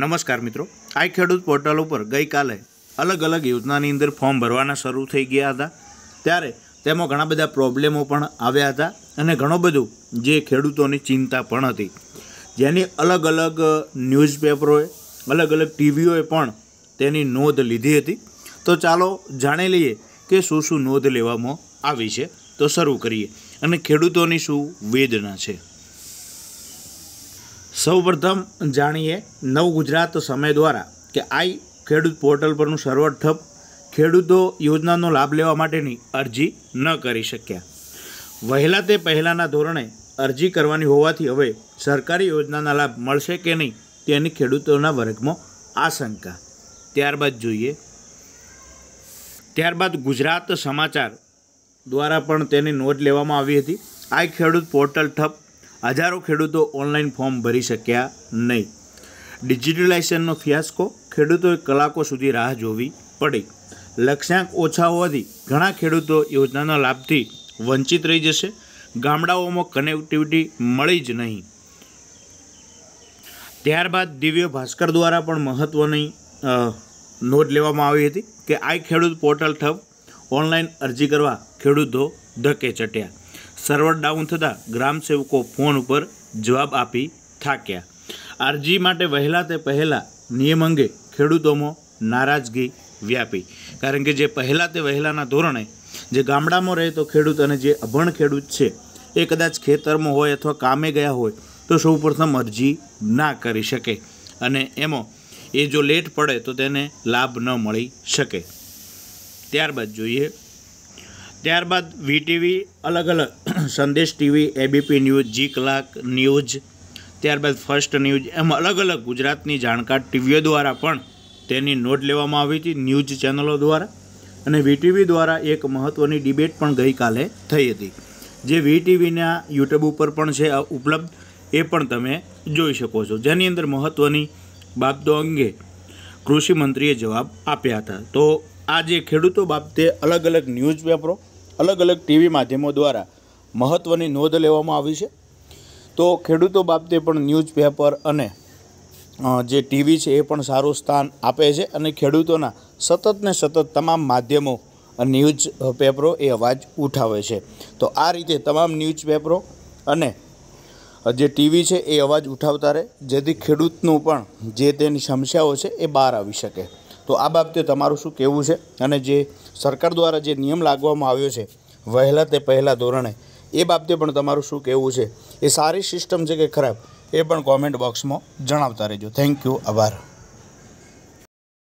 નમસ્કાર મિત્રો આ ખેડૂત પોર્ટલ ઉપર ગઈકાલે અલગ અલગ યોજનાની અંદર ફોર્મ ભરવાના શરૂ થઈ ગયા હતા ત્યારે તેમાં ઘણા બધા પ્રોબ્લેમો પણ આવ્યા હતા અને ઘણું બધું જે ખેડૂતોની ચિંતા પણ હતી જેની અલગ અલગ ન્યૂઝપેપરોએ અલગ અલગ ટીવીઓએ પણ તેની નોંધ લીધી હતી તો ચાલો જાણી લઈએ કે શું શું નોંધ લેવામાં આવી છે તો શરૂ કરીએ અને ખેડૂતોની શું વેદના છે સૌપ્રથમ જાણીએ નવ ગુજરાત સમય દ્વારા કે આઈ ખેડૂત પોર્ટલ પરનું સર્વર ઠપ ખેડૂતો યોજનાનો લાભ લેવા માટેની અરજી ન કરી શક્યા વહેલા તે પહેલાંના ધોરણે અરજી કરવાની હોવાથી હવે સરકારી યોજનાના લાભ મળશે કે નહીં તેની ખેડૂતોના વર્ગમાં આશંકા ત્યારબાદ જોઈએ ત્યારબાદ ગુજરાત સમાચાર દ્વારા પણ તેની નોંધ લેવામાં આવી હતી આ ખેડૂત પોર્ટલ ઠપ હજારો ખેડૂતો ઓનલાઈન ફોર્મ ભરી શક્યા નહીં ડિજિટલાઇઝેશનનો ફિયાસ્કો ખેડૂતોએ કલાકો સુધી રાહ જોવી પડી લક્ષ્યાંક ઓછા હોવાથી ઘણા ખેડૂતો યોજનાના લાભથી વંચિત રહી જશે ગામડાઓમાં કનેક્ટિવિટી મળી જ નહીં ત્યારબાદ દિવ્ય ભાસ્કર દ્વારા પણ મહત્ત્વની નોંધ લેવામાં આવી હતી કે આ ખેડૂત પોર્ટલ ઠપ ઓનલાઈન અરજી કરવા ખેડૂતો ધકે ચટ્યા સર્વર ડાઉન થતાં ગ્રામસેવકો ફોન ઉપર જવાબ આપી થાક્યા અરજી માટે વહેલા તે પહેલાં નિયમ અંગે ખેડૂતોમાં નારાજગી વ્યાપી કારણ કે જે પહેલાં તે વહેલાના ધોરણે જે ગામડામાં રહેતો ખેડૂત અને જે અભણ ખેડૂત છે એ કદાચ ખેતરમાં હોય અથવા કામે ગયા હોય તો સૌ પ્રથમ અરજી ના કરી શકે અને એમાં એ જો લેટ પડે તો તેને લાભ ન મળી શકે ત્યારબાદ જોઈએ ત્યારબાદ વીટીવી અલગ અલગ સંદેશ ટીવી એબીપી ન્યૂઝ જી કલાક ન્યૂઝ ત્યારબાદ ફર્સ્ટ ન્યૂઝ એમ અલગ અલગ ગુજરાતની જાણકાર ટીવીઓ દ્વારા પણ તેની નોટ લેવામાં આવી હતી ન્યૂઝ ચેનલો દ્વારા અને વીટીવી દ્વારા એક મહત્ત્વની ડિબેટ પણ ગઈકાલે થઈ હતી જે વીટીવીના યુટ્યુબ ઉપર પણ છે ઉપલબ્ધ એ પણ તમે જોઈ શકો છો જેની અંદર મહત્ત્વની બાબતો અંગે કૃષિ મંત્રીએ જવાબ આપ્યા હતા તો આ જે ખેડૂતો બાબતે અલગ અલગ ન્યૂઝ પેપરો અલગ અલગ ટીવી માધ્યમો દ્વારા મહત્ત્વની નોંધ લેવામાં આવી છે તો ખેડૂતો બાબતે પણ ન્યૂઝપેપર અને જે ટીવી છે એ પણ સારું સ્થાન આપે છે અને ખેડૂતોના સતત ને સતત તમામ માધ્યમો ન્યૂઝ પેપરો એ અવાજ ઉઠાવે છે તો આ રીતે તમામ ન્યૂઝ પેપરો અને જે ટીવી છે એ અવાજ ઉઠાવતા રહે જેથી ખેડૂતનું પણ જે તેની સમસ્યાઓ છે એ બહાર આવી શકે તો આ બાબતે તમારું શું કહેવું છે અને જે સરકાર દ્વારા જે નિયમ લાગવામાં આવ્યો છે વહેલા તે પહેલાં ધોરણે એ બાબતે પણ તમારું શું કહેવું છે એ સારી સિસ્ટમ છે કે ખરાબ એ પણ કોમેન્ટ બોક્સમાં જણાવતા રહેજો થેન્ક યુ આભાર